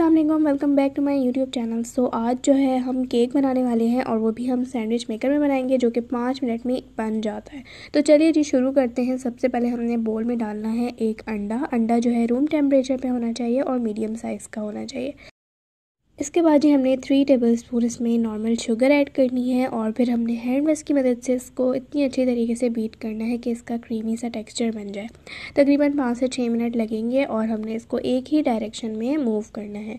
Aslam welcome back to my YouTube channel so आज जो है हम केक बनाने वाले हैं और वो भी हम सैंडविच मेकर में बनाएंगे जो कि पाँच मिनट में बन जाता है तो चलिए जी शुरू करते हैं सबसे पहले हमने बोल में डालना है एक अंडा अंडा जो है रूम टेम्परेचर पे होना चाहिए और मीडियम साइज़ का होना चाहिए इसके बाद ही हमने थ्री टेबल स्पून इसमें नॉर्मल शुगर ऐड करनी है और फिर हमने हैंड ब्रश की मदद से इसको इतनी अच्छी तरीके से बीट करना है कि इसका क्रीमी सा टेक्सचर बन जाए तकरीबन पाँच से छः मिनट लगेंगे और हमने इसको एक ही डायरेक्शन में मूव करना है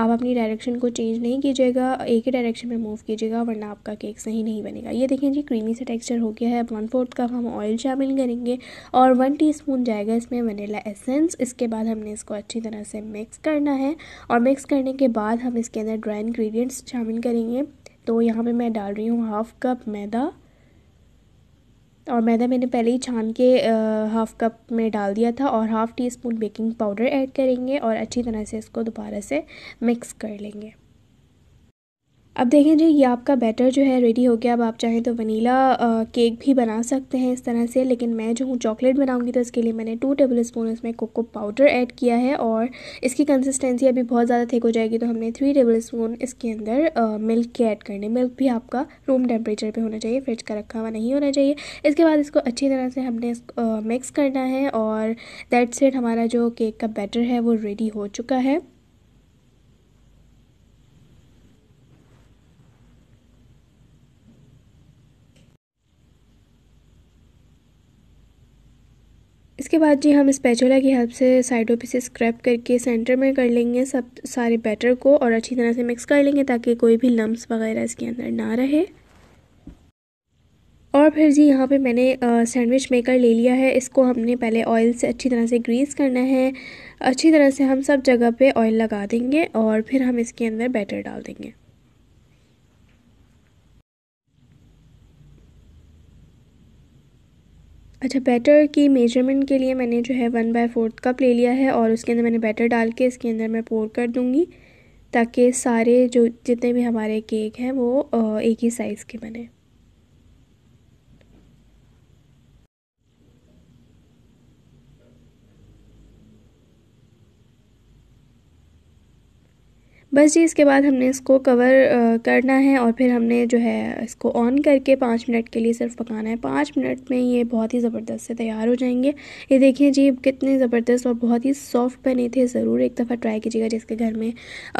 आप अपनी डायरेक्शन को चेंज नहीं कीजिएगा एक ही डायरेक्शन में मूव कीजिएगा वरना आपका केक सही नहीं बनेगा ये देखें जी क्रीमी से टेक्स्चर हो गया है अब वन फोर्थ कप हम ऑयल शामिल करेंगे और वन टी जाएगा इसमें वनीला एसेंस इसके बाद हमने इसको अच्छी तरह से मिक्स करना है और मिक्स करने के बाद हम इसके अंदर ड्राई इन्ग्रीडियंट्स शामिल करेंगे तो यहाँ पे मैं डाल रही हूँ हाफ कप मैदा और मैदा मैंने पहले ही छान के हाफ़ कप में डाल दिया था और half teaspoon baking powder add करेंगे और अच्छी तरह से इसको दोबारा से मिक्स कर लेंगे अब देखें जी ये आपका बैटर जो है रेडी हो गया अब आप चाहें तो वनीला आ, केक भी बना सकते हैं इस तरह से लेकिन मैं जो हूँ चॉकलेट बनाऊँगी तो इसके लिए मैंने टू टेबल स्पून इसमें कोको पाउडर ऐड किया है और इसकी कंसिस्टेंसी अभी बहुत ज़्यादा थिक हो जाएगी तो हमने थ्री टेबल स्पून इसके अंदर आ, मिल्क के ऐड करने मिल्क भी आपका रूम टेम्परेचर पर होना चाहिए फ्रिज का रखा हुआ नहीं होना चाहिए इसके बाद इसको अच्छी तरह से हमने मिक्स करना है और दैट सेट हमारा जो केक का बैटर है वो रेडी हो चुका है इसके बाद जी हम स्पैचुला की हेल्प से साइडों पे से स्क्रैप करके सेंटर में कर लेंगे सब सारे बैटर को और अच्छी तरह से मिक्स कर लेंगे ताकि कोई भी लम्ब वगैरह इसके अंदर ना रहे और फिर जी यहाँ पे मैंने सैंडविच मेकर ले लिया है इसको हमने पहले ऑयल से अच्छी तरह से ग्रीस करना है अच्छी तरह से हम सब जगह पे ऑयल लगा देंगे और फिर हम इसके अंदर बैटर डाल देंगे अच्छा बैटर की मेजरमेंट के लिए मैंने जो है वन बाय फोर्थ कप ले लिया है और उसके अंदर मैंने बैटर डाल के इसके अंदर मैं पोर कर दूँगी ताकि सारे जो जितने भी हमारे केक हैं वो एक ही साइज़ के बने बस जी इसके बाद हमने इसको कवर करना है और फिर हमने जो है इसको ऑन करके पाँच मिनट के लिए सिर्फ पकाना है पाँच मिनट में ये बहुत ही ज़बरदस्त से तैयार हो जाएंगे ये देखिए जी कितने ज़बरदस्त और बहुत ही सॉफ्ट बने थे ज़रूर एक दफ़ा ट्राई कीजिएगा जिसके घर में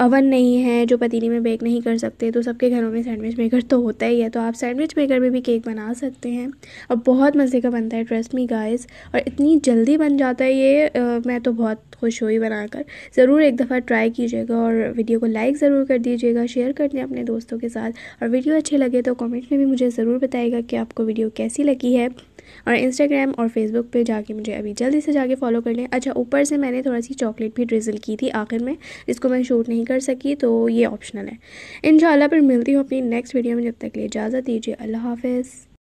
अवन नहीं है जो पतीली में बेक नहीं कर सकते तो सबके घरों में सैंडविच मेकर तो होता ही है तो आप सैंडविच मेकर में भी केक बना सकते हैं और बहुत मज़े का बनता है ट्रस्ट मी गाइस और इतनी जल्दी बन जाता है ये मैं तो बहुत खुश हुई बनाकर ज़रूर एक दफ़ा ट्राई कीजिएगा और वीडियो को लाइक ज़रूर कर दीजिएगा शेयर कर दें अपने दोस्तों के साथ और वीडियो अच्छे लगे तो कमेंट में भी मुझे ज़रूर बताएगा कि आपको वीडियो कैसी लगी है और इंस्टाग्राम और फेसबुक पे जाके मुझे अभी जल्दी से जाके फॉलो कर लें अच्छा ऊपर से मैंने थोड़ा सी चॉकलेट भी ड्रिजल की थी आखिर में इसको मैं शूट नहीं कर सकी तो ये ऑप्शनल है इन फिर मिलती हूँ अपनी नेक्स्ट वीडियो में जब तक लिए इजाज़त दीजिए अल्लाह हाफिज़